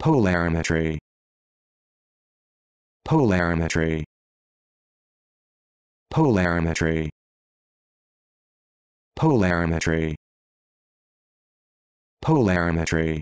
polarimetry polarimetry polarimetry polarimetry polarimetry